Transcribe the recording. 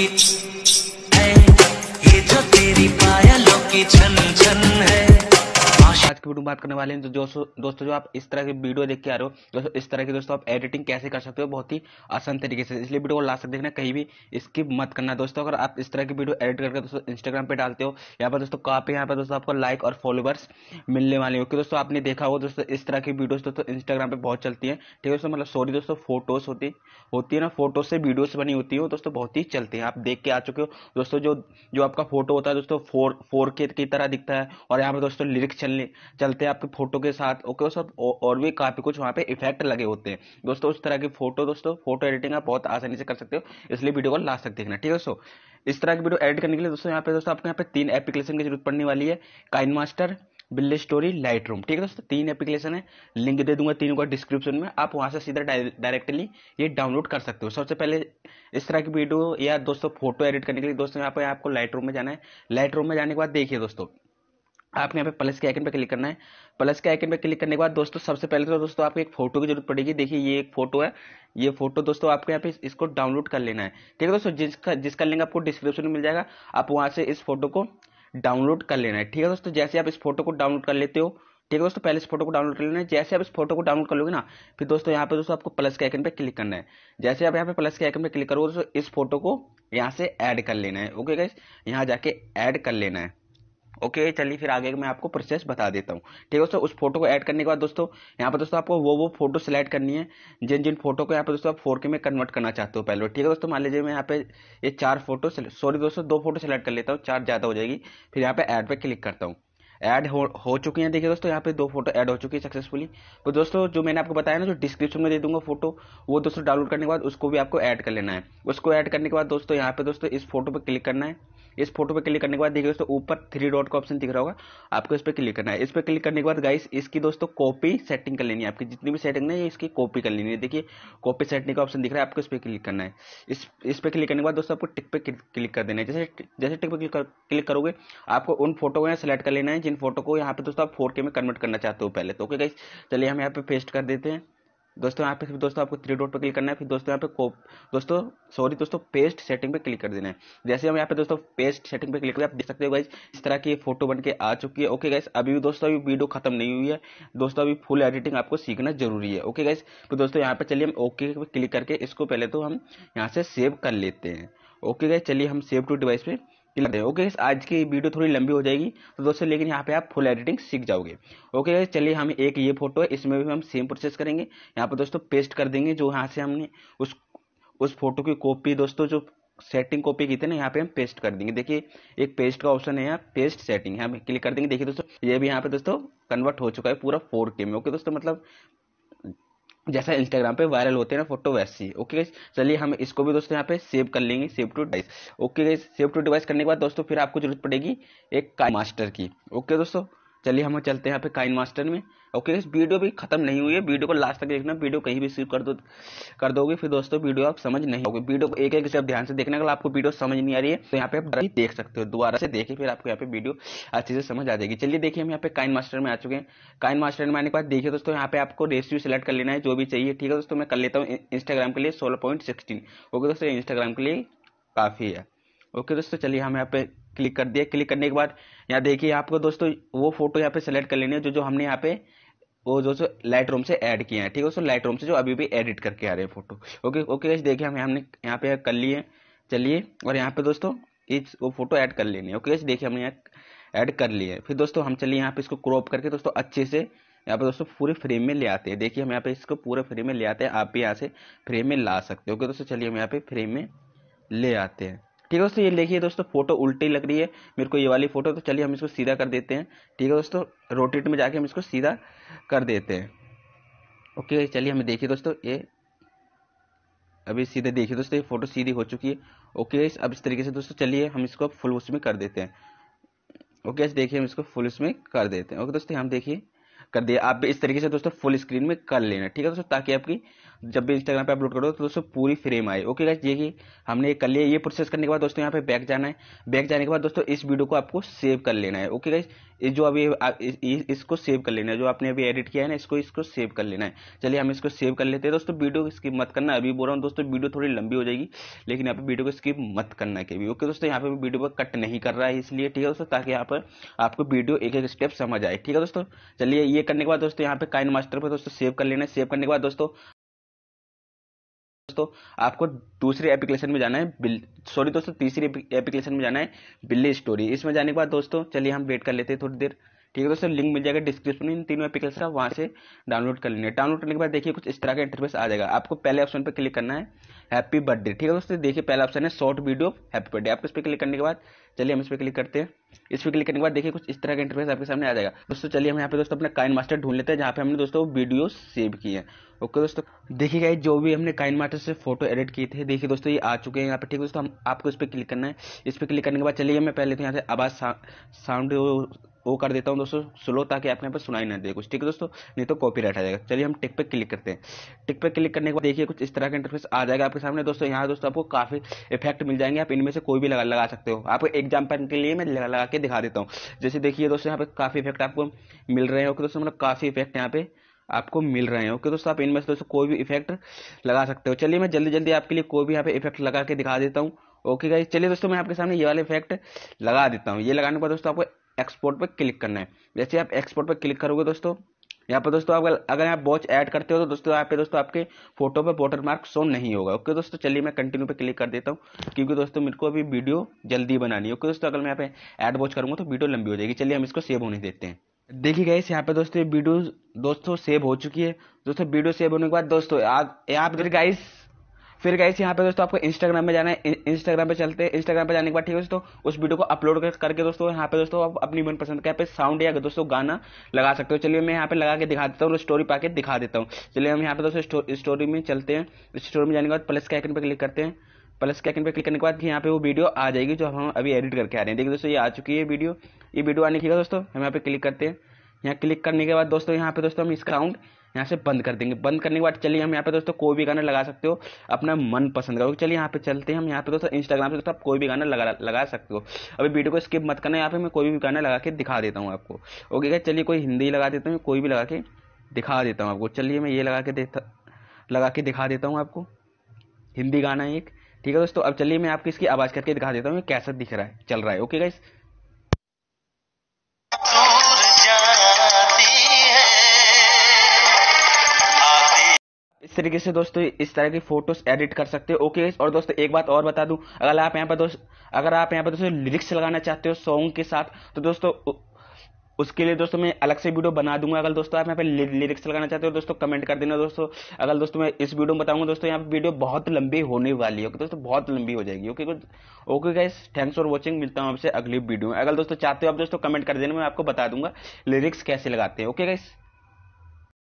की है ये जो तेरी पायलों की छन छन है आज की वीडियो बात करने वाले हैं जो दोस्तों दोस्तों जो आप इस तरह की वीडियो देख के आ रहे हो दोस्तों इस तरह की दोस्तों आप एडिटिंग कैसे कर सकते हो बहुत ही आसान तरीके से इसलिए वीडियो को लास्ट तक देखना कहीं भी स्किप मत करना दोस्तों अगर आप इस तरह की वीडियो एडिट करके दोस्तों इंस्टाग्राम पे डालते हो यहाँ पर दोस्तों काफ़ी यहाँ पर दोस्तों आपको लाइक और फॉलोवर्स मिलने वाले हो क्योंकि दोस्तों आपने देखा हो दोस्तों इस तरह की वीडियोज दोस्तों इंस्टाग्राम पर बहुत चलती है ठीक है दोस्तों मतलब सॉरी दोस्तों फोटोज होती होती है ना फोटो से वीडियोज बनी होती है दोस्तों बहुत ही चलती हैं आप देख के आ चुके हो दोस्तों जो जो आपका फोटो होता है दोस्तों फोर फोर की तरह दिखता है और यहाँ पर दोस्तों लिरिक्स चलने चलने चलते हैं आपके फोटो के साथ ओके okay, सब और भी काफ़ी कुछ वहाँ पे इफेक्ट लगे होते हैं दोस्तों उस तरह की फोटो दोस्तों फोटो एडिटिंग आप बहुत आसानी से कर सकते हो इसलिए वीडियो को लास्ट तक देखना ठीक है दोस्तों इस तरह की वीडियो एडिट करने के लिए दोस्तों यहाँ पे दोस्तों आपके यहाँ पे तीन एप्लीकेशन की जरूरत पड़ने वाली है काइन मास्टर बिल्ले स्टोरी लाइट रूम ठीक है दोस्तों तीन एप्लीकेशन है लिंक दे दूंगा तीनों का डिस्क्रिप्शन में आप वहां से सीधा डायरेक्टली ये डाउनलोड कर सकते हो सबसे पहले इस तरह की वीडियो या दोस्तों फोटो एडिट करने के लिए दोस्तों यहाँ पे आपको लाइट रूम में जाना है लाइट रूम में जाने के बाद देखिए दोस्तों आपने यहाँ पे प्लस के आइकन पर क्लिक करना है प्लस के आइकन पर क्लिक करने के बाद दोस्तों सबसे पहले तो दोस्तों आपको एक फोटो की जरूरत पड़ेगी देखिए ये एक फोटो है ये फोटो दोस्तों आपको यहाँ पे इसको डाउनलोड कर लेना है ठीक है दोस्तों जिसका जिसका लिंक आपको डिस्क्रिप्शन में मिल जाएगा आप वहाँ से इस फोटो को डाउनलोड कर लेना है ठीक है दोस्तों जैसे आप इस फोटो को डाउनलोड कर लेते हो ठीक है दोस्तों पहले इस फोटो को डाउनलोड कर लेना है जैसे आप इस फोटो को डाउनलोड कर लोगे ना फिर दोस्तों यहाँ पे दोस्तों आपको प्लस के आइकन पे क्लिक करना है जैसे आप यहाँ पे प्लस के आइकन पे क्लिक करोगे दोस्तों इस फोटो को यहाँ से ऐड कर लेना है ओके गाइस यहाँ जाके ऐड कर लेना है ओके चलिए फिर आगे मैं आपको प्रोसेस बता देता हूँ ठीक है दोस्तों उस फोटो को ऐड करने के बाद दोस्तों यहाँ पर दोस्तों आपको वो वो फोटो सेलेक्ट करनी है जिन जिन फोटो को यहाँ पर दोस्तों आप फोर में कन्वर्ट करना चाहते हो पहले ठीक है दोस्तों मान लीजिए मैं यहाँ पे ये चार फोटो सॉरी दोस्तों दो फोटो सेलेक्ट कर लेता हूँ चार ज़्यादा हो जाएगी फिर यहाँ पे ऐड पर क्लिक करता हूँ ऐड हो हो चुकी हैं देखिए दोस्तों यहाँ पे दो फोटो ऐड हो चुकी है सक्सेसफुली तो दोस्तों जो मैंने आपको बताया ना जो डिस्क्रिप्शन में दे दूंगा फोटो वो दोस्तों डाउनलोड करने के बाद उसको भी आपको ऐड कर लेना है उसको ऐड करने के बाद दोस्तों यहाँ पे दोस्तों इस फोटो पर क्लिक करना है इस फोटो पे क्लिक करने के बाद देखिए दोस्तों ऊपर थ्री डॉट का ऑप्शन दिख रहा होगा आपको इस पर क्लिक करना है इस पर क्लिक करने के बाद गाइस इसकी दोस्तों कॉपी सेटिंग कर लेनी है आपकी जितनी भी सेटिंग है इसकी कॉपी कर लेनी है देखिए कॉपी सेटिंग का ऑप्शन दिख रहा है आपको इस पर क्लिक करना है इस इस पर क्लिक करने के बाद दोस्तों आपको टिक पे क्लिक कर देना है जैसे जैसे टिक पे क्लिक, करोगे आपको उन फोटो को यहाँ सेलेक्ट कर लेना है जिन फोटो को यहाँ पे दोस्तों आप फोर में कन्वर्ट करना चाहते हो पहले तो ओके गाइस चलिए हम यहाँ पे पेस्ट कर देते हैं दोस्तों यहाँ पे फिर दोस्तों आपको थ्री डॉट पर क्लिक करना है फिर दोस्तों यहाँ पे दोस्तों सॉरी दोस्तों पेस्ट सेटिंग पे क्लिक कर देना है जैसे हम यहाँ पे दोस्तों पेस्ट सेटिंग पे क्लिक करें आप देख सकते हो गाइज इस तरह की फोटो बन के आ चुकी है ओके गाइज अभी भी दोस्तों अभी वीडियो खत्म नहीं हुई है दोस्तों अभी फुल एडिटिंग आपको सीखना जरूरी है ओके गाइज तो दोस्तों यहाँ पे चलिए हम ओके पे क्लिक करके इसको पहले तो हम यहाँ से सेव कर लेते हैं ओके गाइज चलिए हम सेव टू डिवाइस पे ओके okay, आज की वीडियो थोड़ी लंबी हो जाएगी तो दोस्तों लेकिन यहाँ पे आप फुल एडिटिंग सीख जाओगे ओके okay, चलिए हम एक ये फोटो है इसमें भी हम सेम प्रोसेस करेंगे यहाँ पर दोस्तों पेस्ट कर देंगे जो यहाँ से हमने उस उस फोटो की कॉपी दोस्तों जो सेटिंग कॉपी की थी ना यहाँ पे हम पेस्ट कर देंगे देखिए एक पेस्ट का ऑप्शन है यहाँ पेस्ट सेटिंग यहाँ पे क्लिक कर देंगे देखिए दोस्तों ये भी यहाँ पे दोस्तों कन्वर्ट हो चुका है पूरा फोर के में ओके दोस्तों मतलब जैसा इंस्टाग्राम पे वायरल होते हैं ना फोटो ही ओके गाइस चलिए हम इसको भी दोस्तों यहाँ पे सेव कर लेंगे save to device okay guys save to device करने के बाद दोस्तों फिर आपको जरूरत पड़ेगी एक मास्टर की ओके दोस्तों चलिए हम चलते हैं यहाँ पे काइन मास्टर में ओके इस वीडियो भी खत्म नहीं हुई है वीडियो को लास्ट तक देखना वीडियो कहीं भी सीव कर दो कर दोगे फिर दोस्तों वीडियो आप समझ नहीं होगी वीडियो को एक एक स्टेप ध्यान से देखने लिए आपको वीडियो समझ नहीं आ रही है तो यहाँ पे आप देख सकते हो दोबारा से देखिए फिर आपको यहाँ पे वीडियो अच्छे से समझ आ जाएगी चलिए देखिए हम यहाँ पे काइन मास्टर में आ चुके हैं काइन मास्टर में आने के बाद देखिए दोस्तों यहाँ पे आपको रेसिपी सेलेक्ट कर लेना है जो भी चाहिए ठीक है दोस्तों मैं कर लेता हूँ इंस्टाग्राम के लिए सोलह ओके दोस्तों इंस्टाग्राम के लिए काफ़ी है ओके दोस्तों चलिए हम यहाँ पे क्लिक कर दिया क्लिक करने के बाद यहाँ देखिए आपको दोस्तों वो फोटो यहाँ पे सेलेक्ट कर लेनी है जो जो हमने यहाँ पे वो जो सो लाइट रूम से ऐड किया है ठीक है दोस्तों लाइट रूम से जो अभी भी एडिट करके आ रहे हैं फोटो ओके ओके गैस देखिए हम हमने यहाँ पे कर लिए चलिए और यहाँ पे दोस्तों इस वो फोटो ऐड कर लेनी है ओके गैस देखिए हमने यहाँ ऐड कर लिए फिर दोस्तों हम चलिए यहाँ पे इसको क्रॉप करके दोस्तों अच्छे से यहाँ पे दोस्तों पूरे फ्रेम में ले आते हैं देखिए हम यहाँ पे इसको पूरे फ्रेम में ले आते हैं आप भी यहाँ से फ्रेम में ला सकते हो ओके दोस्तों चलिए हम यहाँ पे फ्रेम में ले आते हैं ठीक है दोस्तों ये देखिए दोस्तों फोटो उल्टी लग रही है मेरे को ये वाली फोटो तो चलिए हम इसको सीधा कर देते हैं ठीक है दोस्तों रोटेट में जाके हम इसको सीधा कर देते हैं ओके चलिए हमें देखिए दोस्तों ये अभी सीधे देखिए दोस्तों ये फोटो सीधी हो चुकी है ओके अब इस तरीके से दोस्तों चलिए हम इसको फुल उसमें कर देते हैं ओके देखिए हम इसको फुल उसमें कर देते हैं ओके दोस्तों हम देखिए कर दिया आप इस तरीके से दोस्तों फुल स्क्रीन में कर लेना ठीक है दोस्तों ताकि आपकी जब भी इंस्टाग्राम पे अपलोड करो तो दोस्तों पूरी फ्रेम आए ओके गाइस ये हमने कर लिया ये प्रोसेस करने के बाद दोस्तों यहाँ पे बैक जाना है बैक जाने के बाद दोस्तों इस वीडियो को आपको सेव कर लेना है ओके गाइस जो अभी इसको सेव कर लेना है जो आपने अभी एडिट किया है ना इसको इसको सेव कर लेना है चलिए हम इसको सेव कर लेते हैं दोस्तों वीडियो को स्किप मत करना अभी बोल रहा हूँ दोस्तों वीडियो थोड़ी लंबी हो जाएगी लेकिन यहाँ पे वीडियो को स्किप मत करना के भी ओके दोस्तों यहाँ पे वीडियो पर कट नहीं कर रहा है इसलिए ठीक है दोस्तों ताकि यहाँ पर आपको वीडियो एक एक स्टेप समझ आए ठीक है दोस्तों चलिए ये करने के बाद दोस्तों यहाँ पे काइन मास्टर पर दोस्तों सेव कर लेना है सेव करने के बाद दोस्तों दोस्तों आपको दूसरी एप्लीकेशन में जाना है सॉरी दोस्तों तीसरी एप्लीकेशन में जाना है बिल्ली स्टोरी इसमें जाने के बाद दोस्तों चलिए हम वेट कर लेते हैं थोड़ी देर ठीक है दोस्तों लिंक मिल जाएगा डिस्क्रिप्शन में इन तीनों एप्लीकेशन का वहाँ से डाउनलोड कर लेंगे डाउनलोड करने के बाद देखिए कुछ इस तरह का इंटरफेस आ जाएगा आपको पहले ऑप्शन पर क्लिक करना है हैप्पी बर्थडे ठीक है दोस्तों देखिए पहला ऑप्शन है शॉर्ट वीडियो हैप्पी बर्थडे आपको इस पर क्लिक करने के बाद चलिए हम इस पर क्लिक करते हैं इस पर क्लिक करने के बाद देखिए कुछ इस तरह का इंटरफेस आपके सामने आ जाएगा दोस्तों चलिए हम यहाँ पे दोस्तों अपना काइन मास्टर ढूंढ लेते हैं जहाँ पे हमने दोस्तों वीडियो सेव की है ओके दोस्तों देखिए गाइस जो भी हमने काइन मास्टर से फोटो एडिट किए थे देखिए दोस्तों ये आ चुके हैं यहाँ पे ठीक है दोस्तों हम आपको इस पर क्लिक करना है इस पर क्लिक करने के बाद चलिए मैं पहले तो यहाँ से आवाज़ साउंड वो कर देता हूँ दोस्तों स्लो ताकि आपके यहाँ पर सुनाई ना दे कुछ ठीक है दोस्तों नहीं तो कॉपी राइट आ जाएगा चलिए हम टिक पे क्लिक करते हैं टिक पे क्लिक करने के बाद देखिए कुछ इस तरह का इंटरफेस आ जाएगा आपके सामने दोस्तों यहाँ दोस्तों आपको काफ़ी इफेक्ट मिल जाएंगे आप इनमें से कोई भी लगा लगा सकते हो आपको एग्जाम्पल के लिए मैं लगा के दिखा देता हूँ जैसे देखिए दोस्तों यहाँ पर काफ़ी इफेक्ट आपको मिल रहे हो दोस्तों मतलब काफ़ी इफेक्ट यहाँ पे आपको मिल रहे हैं ओके दोस्तों आप इनमें से दोस्तों कोई भी इफेक्ट लगा सकते हो चलिए मैं जल्दी जल्दी आपके लिए कोई भी यहाँ पे इफेक्ट लगा के दिखा देता हूँ ओके गाइस चलिए दोस्तों मैं आपके सामने ये वाले इफेक्ट लगा देता हूँ ये लगाने के बाद दोस्तों आपको एक्सपोर्ट पर क्लिक करना है जैसे आप एक्सपोर्ट पर क्लिक करोगे दोस्तों यहाँ पर दोस्तों आप अगर आप वॉच ऐड करते हो तो दोस्तों यहाँ पे दोस्तों आपके फोटो पर वोटर मार्क शो नहीं होगा ओके दोस्तों चलिए मैं कंटिन्यू पे क्लिक कर देता हूँ क्योंकि दोस्तों मेरे को अभी वीडियो जल्दी बनानी है ओके दोस्तों अगर मैं यहाँ पे ऐड वॉच करूँगा तो वीडियो लंबी हो जाएगी चलिए हम इसको सेव होने देते हैं देखिए गाइस यहाँ पे दोस्तों वीडियो दोस्तों सेव हो चुकी है दोस्तों वीडियो सेव होने के बाद दोस्तों आप यहाँ गाइस फिर गए यहाँ पे दोस्तों आपको इंस्टाग्राम में जाना है इंस्टाग्राम पे चलते हैं इंस्टाग्राम पे जाने के बाद ठीक है दोस्तों उस वीडियो को अपलोड करके दोस्तों यहाँ पे दोस्तों आप अपनी मनपसंद का पे साउंड या दोस्तों गाना लगा सकते हो चलिए मैं यहाँ पे लगा के दिखा देता हूँ स्टोरी पा दिखा देता हूँ चलिए हम यहाँ पे दोस्तों स्टोरी में चलते हैं स्टोरी में जाने के बाद प्लस के आइकन पर क्लिक करते हैं प्लस के आइकन पर क्लिक करने के बाद यहाँ पे वो वीडियो आ जाएगी जो हम अभी एडिट करके आ रहे हैं देखिए दोस्तों ये आ चुकी है वीडियो ये वीडियो आने की दोस्तों हम यहाँ पे क्लिक करते हैं यहाँ क्लिक करने के बाद दोस्तों यहाँ पे दोस्तों हम इसका राउंड यहाँ से बंद कर देंगे बंद करने के बाद चलिए हम यहाँ पे दोस्तों कोई भी गाना लगा सकते हो अपना मन पसंद करो चलिए यहाँ पे चलते हैं हम यहाँ पे दोस्तों इंस्टाग्राम से दोस्तों आप कोई भी गाना लगा लगा सकते हो अभी वीडियो को स्किप मत करना यहाँ पे मैं कोई भी गाना लगा के दिखा देता हूँ आपको ओके क्या चलिए कोई हिंदी लगा देता हूँ कोई भी लगा के दिखा देता हूँ आपको चलिए मैं ये लगा के देता लगा के दिखा देता हूँ आपको हिंदी गाना एक ठीक है दोस्तों अब चलिए मैं आपकी इसकी आवाज़ करके दिखा देता हूँ कैसा दिख रहा है चल रहा है ओके गाइस तरीके से दोस्तों इस तरह की फोटोज एडिट कर सकते हो ओके और दोस्तों एक बात और बता दूं अगर आप यहाँ पर दोस्त अगर आप यहाँ पर दोस्तों लिरिक्स लगाना चाहते हो सॉन्ग के साथ तो दोस्तों उसके लिए दोस्तों मैं अलग से वीडियो बना दूंगा अगर दोस्तों आप यहाँ पे लिरिक्स लगाना चाहते हो दोस्तों कमेंट कर देना दोस्तों अगर दोस्तों मैं इस वीडियो में बताऊंगा दोस्तों यहाँ पे वीडियो बहुत लंबी होने वाली है दोस्तों बहुत लंबी हो जाएगी okay okay guys thanks for watching मिलता हूँ आपसे अगली वीडियो में अगर दोस्तों चाहते हो आप दोस्तों कमेंट कर देना मैं आपको बता दूंगा लिरिक्स कैसे लगाते हैं ओके गाइस